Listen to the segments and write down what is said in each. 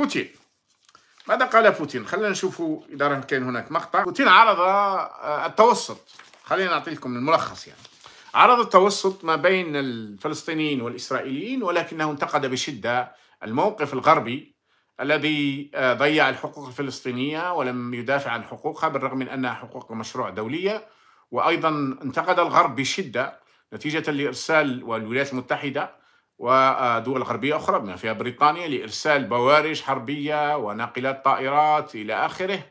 بوتين ماذا قال بوتين خلينا نشوفوا اذا راه كاين هناك مقطع بوتين عرض آه، التوسط خلينا نعطي لكم الملخص يعني عرض التوسط ما بين الفلسطينيين والاسرائيليين ولكنه انتقد بشده الموقف الغربي الذي آه، ضيع الحقوق الفلسطينيه ولم يدافع عن حقوقها بالرغم من انها حقوق مشروع دوليه وايضا انتقد الغرب بشده نتيجه لارسال والولايات المتحده ودول غربية أخرى بما فيها بريطانيا لإرسال بوارج حربية وناقلات طائرات إلى آخره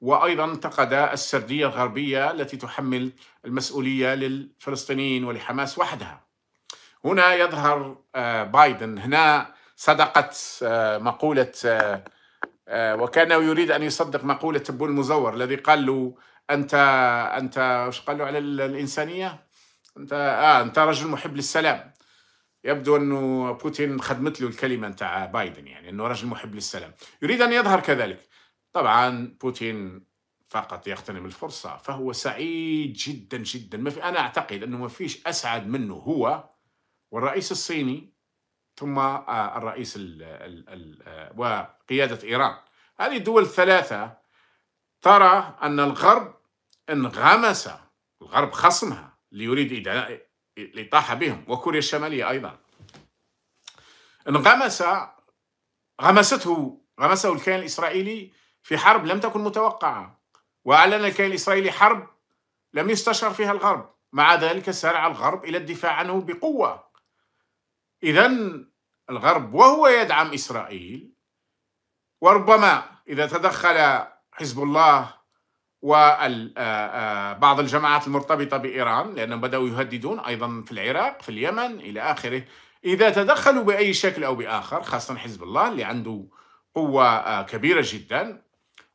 وأيضا انتقد السردية الغربية التي تحمل المسؤولية للفلسطينيين ولحماس وحدها هنا يظهر آه، بايدن هنا صدقت آه، مقولة آه، وكان يريد أن يصدق مقولة تبو المزور الذي قال له أنت أنت وش قال له على الإنسانية؟ أنت آه أنت رجل محب للسلام يبدو انه بوتين خدمت له الكلمه نتاع بايدن يعني انه رجل محب للسلام يريد ان يظهر كذلك طبعا بوتين فقط يغتنم الفرصه فهو سعيد جدا جدا ما في انا اعتقد انه ما فيش اسعد منه هو والرئيس الصيني ثم آه، الرئيس الـ الـ الـ آه، وقياده ايران هذه الدول الثلاثه ترى ان الغرب انغمس الغرب خصمها ليريد اللي طاح بهم وكوريا الشمالية أيضا انغمس غمسته غمسه الكيان الإسرائيلي في حرب لم تكن متوقعة وأعلن الكيان الإسرائيلي حرب لم يستشر فيها الغرب مع ذلك سارع الغرب إلى الدفاع عنه بقوة إذا الغرب وهو يدعم إسرائيل وربما إذا تدخل حزب الله وبعض آه، آه، الجماعات المرتبطة بإيران لأنهم بدأوا يهددون أيضا في العراق في اليمن إلى آخره إذا تدخلوا بأي شكل أو بآخر خاصة حزب الله اللي عنده قوة آه، كبيرة جدا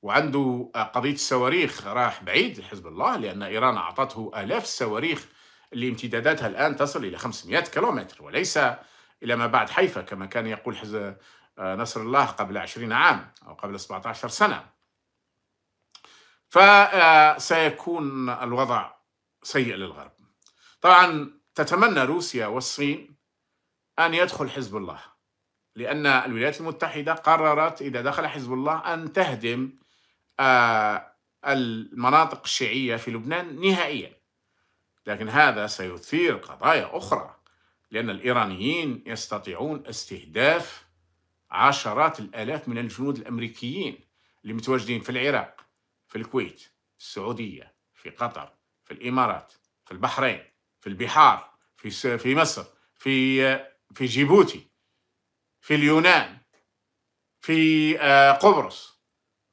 وعنده قضية الصواريخ راح بعيد حزب الله لأن إيران أعطته آلاف الصواريخ اللي امتداداتها الآن تصل إلى 500 كيلومتر وليس إلى ما بعد حيفا كما كان يقول حزب نصر الله قبل 20 عام أو قبل 17 سنة فسيكون الوضع سيء للغرب طبعا تتمنى روسيا والصين أن يدخل حزب الله لأن الولايات المتحدة قررت إذا دخل حزب الله أن تهدم آه، المناطق الشيعية في لبنان نهائيا لكن هذا سيثير قضايا أخرى لأن الإيرانيين يستطيعون استهداف عشرات الآلاف من الجنود الأمريكيين اللي متواجدين في العراق في الكويت في السعودية في قطر في الإمارات في البحرين في البحار في في مصر في في جيبوتي في اليونان في آه، قبرص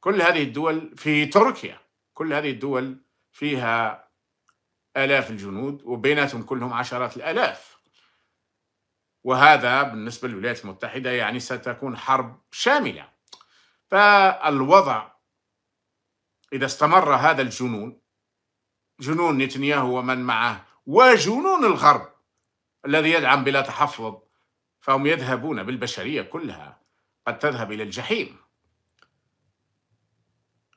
كل هذه الدول في تركيا كل هذه الدول فيها آلاف الجنود وبيناتهم كلهم عشرات الآلاف وهذا بالنسبة للولايات المتحدة يعني ستكون حرب شاملة فالوضع إذا استمر هذا الجنون جنون نتنياهو ومن معه وجنون الغرب الذي يدعم بلا تحفظ فهم يذهبون بالبشرية كلها قد تذهب إلى الجحيم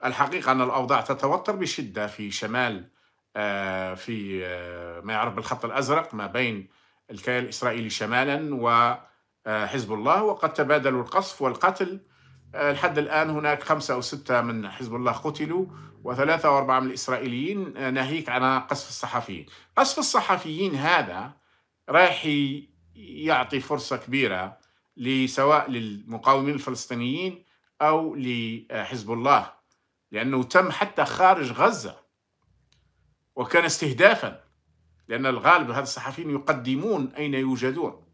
الحقيقة أن الأوضاع تتوتر بشدة في شمال آه، في آه، ما يعرف بالخط الأزرق ما بين الكيان الإسرائيلي شمالا وحزب آه، الله وقد تبادلوا القصف والقتل آه، لحد الآن هناك خمسة أو ستة من حزب الله قتلوا وثلاثة وأربعة من الإسرائيليين آه، ناهيك عن قصف الصحفيين قصف الصحفيين هذا راح يعطي فرصة كبيرة سواء للمقاومين الفلسطينيين أو لحزب الله لأنه تم حتى خارج غزة وكان استهدافا لأن الغالب هذا الصحفيين يقدمون أين يوجدون